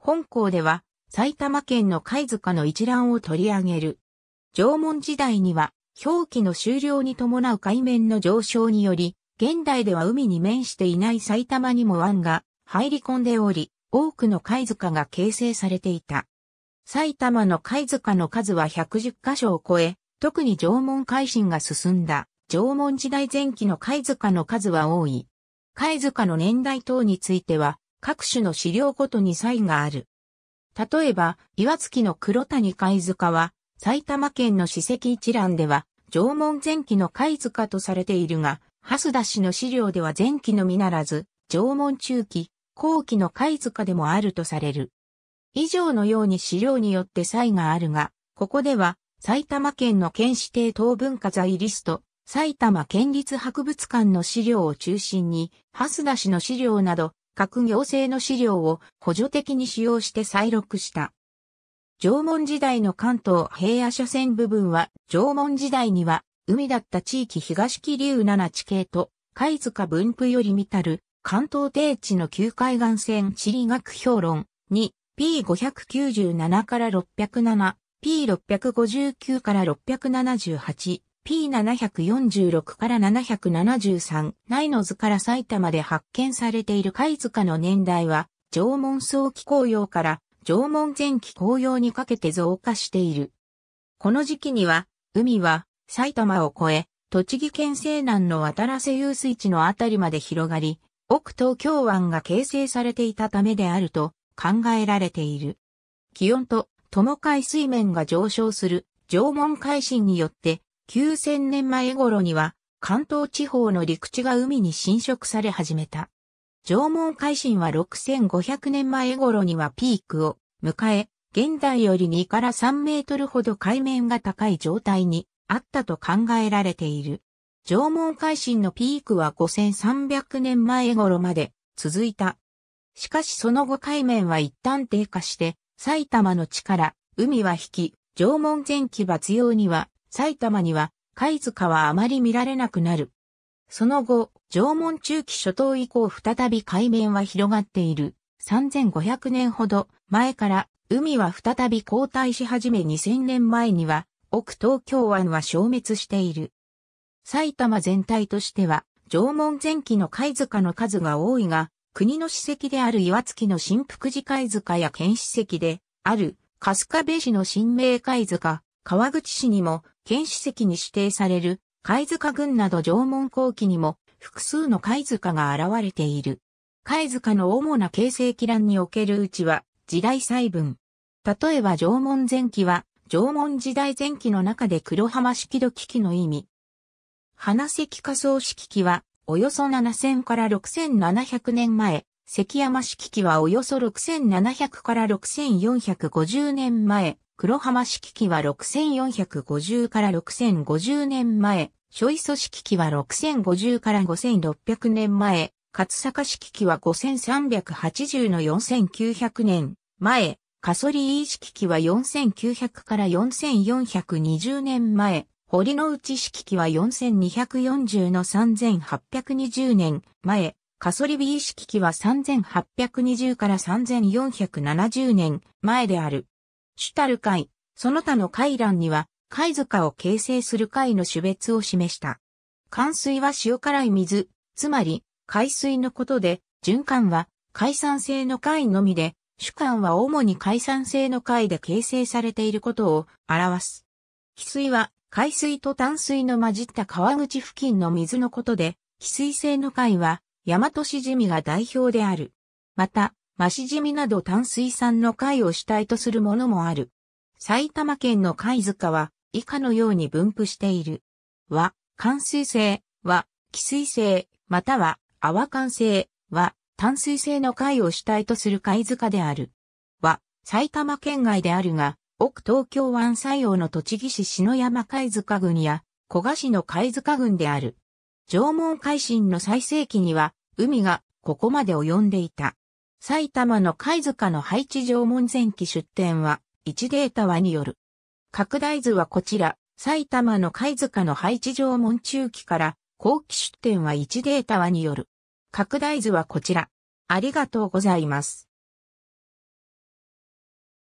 本校では埼玉県の貝塚の一覧を取り上げる。縄文時代には表記の終了に伴う海面の上昇により、現代では海に面していない埼玉にも湾が入り込んでおり、多くの貝塚が形成されていた。埼玉の貝塚の数は110箇所を超え、特に縄文海進が進んだ縄文時代前期の貝塚の数は多い。貝塚の年代等については、各種の資料ごとに差異がある。例えば、岩月の黒谷貝塚は、埼玉県の史跡一覧では、縄文前期の貝塚とされているが、蓮田氏の資料では前期のみならず、縄文中期、後期の貝塚でもあるとされる。以上のように資料によって差異があるが、ここでは、埼玉県の県指定等文化財リスト、埼玉県立博物館の資料を中心に、蓮田市の資料など、各行政の資料を補助的に使用して再録した。縄文時代の関東平野斜線部分は、縄文時代には、海だった地域東気流七地形と、貝塚分布より見たる、関東低地の旧海岸線地理学評論2、P597 から 607P659 から678 P746 から773内の図から埼玉で発見されている貝塚の年代は、縄文早期紅葉から縄文前期紅葉にかけて増加している。この時期には、海は埼玉を越え、栃木県西南の渡良瀬遊水地のあたりまで広がり、奥東京湾が形成されていたためであると考えられている。気温と友海水面が上昇する縄文海進によって9000年前頃には、関東地方の陸地が海に侵食され始めた。縄文海進は6500年前頃にはピークを迎え、現代より2から3メートルほど海面が高い状態にあったと考えられている。縄文海進のピークは5300年前頃まで続いた。しかしその後海面は一旦低下して、埼玉の地から海は引き、縄文前期伐用には埼玉には貝塚はあまり見られなくなる。その後、縄文中期初頭以降再び海面は広がっている。3500年ほど前から海は再び後退し始め2000年前には奥東京湾は消滅している。埼玉全体としては縄文前期の貝塚の数が多いが、国の史跡である岩月の新福寺貝塚や県史跡である春日部市の新名貝塚、川口市にも県史跡に指定される貝塚群など縄文後期にも複数の貝塚が現れている。貝塚の主な形成期欄におけるうちは時代細分。例えば縄文前期は縄文時代前期の中で黒浜式土機器の意味。花石仮想式器はおよそ7000から6700年前、関山式器はおよそ6700から6450年前、黒浜式機は6450から6050年前、諸磯式機は6050から5600年前、勝坂式機は5380の4900年前、カソリー式機は4900から4420年前、堀の内式機は4240の3820年前、カソリ B ー式機は3820から3470年前である。主たる会、その他の会欄には、貝塚を形成する貝の種別を示した。寒水は塩辛い水、つまり、海水のことで、循環は、海産性の貝のみで、主観は主に海産性の貝で形成されていることを表す。汽水は、海水と淡水の混じった川口付近の水のことで、汽水性の貝は、大和しじみが代表である。また、マシジミなど淡水産の貝を主体とするものもある。埼玉県の貝塚は以下のように分布している。は、寒水性、は、寄水性、または、泡寒性、は、淡水性の貝を主体とする貝塚である。は、埼玉県外であるが、奥東京湾西洋の栃木市篠山貝塚群や、古賀市の貝塚群である。縄文海進の最盛期には、海がここまで及んでいた。埼玉の貝塚の配置縄門前期出店は、1データ和による。拡大図はこちら、埼玉の貝塚の配置縄門中期から、後期出店は1データ和による。拡大図はこちら。ありがとうございます。